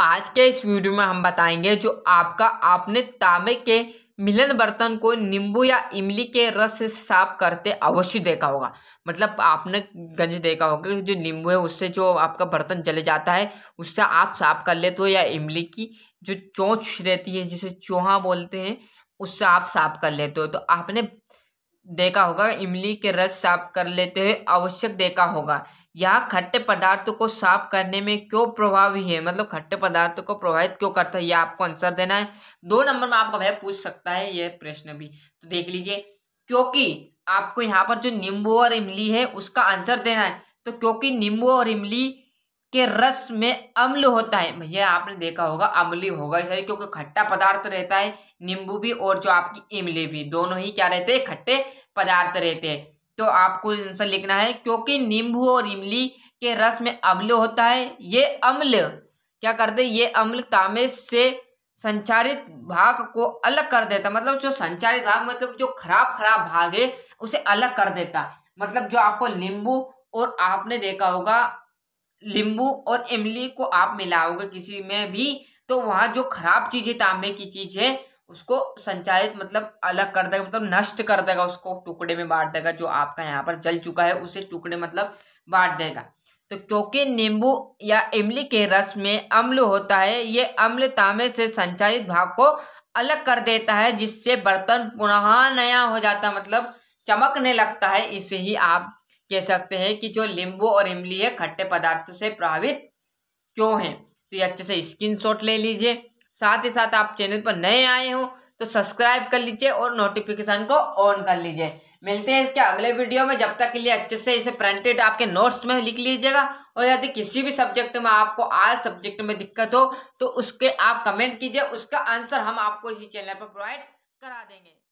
आज के इस वीडियो में हम बताएंगे जो आपका आपने तांबे के मिलन बर्तन को नींबू या इमली के रस से साफ करते अवश्य देखा होगा मतलब आपने गंज देखा होगा कि जो नींबू है उससे जो आपका बर्तन जले जाता है उससे आप साफ कर लेते हो या इमली की जो चोंच रहती है जिसे चोहा बोलते हैं उससे आप साफ कर लेते हो तो आपने देखा होगा इमली के रस साफ कर लेते हुए आवश्यक देखा होगा यह खट्टे पदार्थ को साफ करने में क्यों प्रभावी है मतलब खट्टे पदार्थ को प्रभावित क्यों करता है यह आपको आंसर देना है दो नंबर में आपका भाई पूछ सकता है यह प्रश्न भी तो देख लीजिए क्योंकि आपको यहाँ पर जो नींबू और इमली है उसका आंसर देना है तो क्योंकि नींबू और इमली के रस में अम्ल होता है भैया आपने देखा होगा अम्ली होगा इस क्योंकि खट्टा पदार्थ रहता है नींबू भी और जो आपकी इमली भी दोनों ही क्या रहते हैं खट्टे पदार्थ रहते हैं तो आपको आंसर लिखना है क्योंकि नींबू और इमली के रस में अम्ल होता है ये अम्ल क्या करते ये अम्ल तामे से संचारित भाग को अलग कर देता मतलब जो संचारित भाग मतलब जो खराब खराब भाग है उसे अलग कर देता मतलब जो आपको नींबू और आपने देखा होगा लींबू और इमली को आप मिलाओगे किसी में भी तो वहाँ जो खराब चीज है तांबे की चीज है उसको संचालित मतलब अलग कर देगा मतलब नष्ट कर देगा उसको टुकड़े में बांट देगा जो आपका यहाँ पर जल चुका है उसे टुकड़े मतलब बांट देगा तो क्योंकि नींबू या इमली के रस में अम्ल होता है ये अम्ल तांबे से संचालित भाग को अलग कर देता है जिससे बर्तन पुनः नया हो जाता मतलब चमकने लगता है इसे ही आप कह सकते हैं कि जो लींबू और इमली है खट्टे पदार्थ से प्रभावित क्यों है तो ये अच्छे से स्क्रीन ले लीजिए साथ ही साथ आप चैनल पर नए आए हो तो सब्सक्राइब कर लीजिए और नोटिफिकेशन को ऑन कर लीजिए मिलते हैं इसके अगले वीडियो में जब तक के लिए अच्छे से इसे प्रिंटेड आपके नोट्स में लिख लीजिएगा और यदि किसी भी सब्जेक्ट में आपको आज सब्जेक्ट में दिक्कत हो तो उसके आप कमेंट कीजिए उसका आंसर हम आपको इसी चैनल पर प्रोवाइड करा देंगे